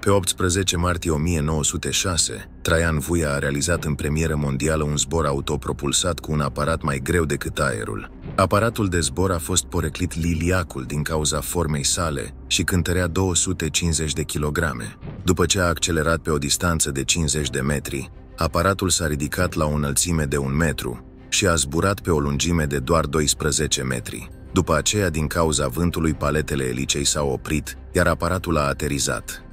Pe 18 martie 1906, Traian Vuia a realizat în premieră mondială un zbor autopropulsat cu un aparat mai greu decât aerul. Aparatul de zbor a fost poreclit Liliacul din cauza formei sale și cântărea 250 de kilograme. După ce a accelerat pe o distanță de 50 de metri, aparatul s-a ridicat la o înălțime de un metru și a zburat pe o lungime de doar 12 metri. După aceea, din cauza vântului, paletele elicei s-au oprit, iar aparatul a aterizat.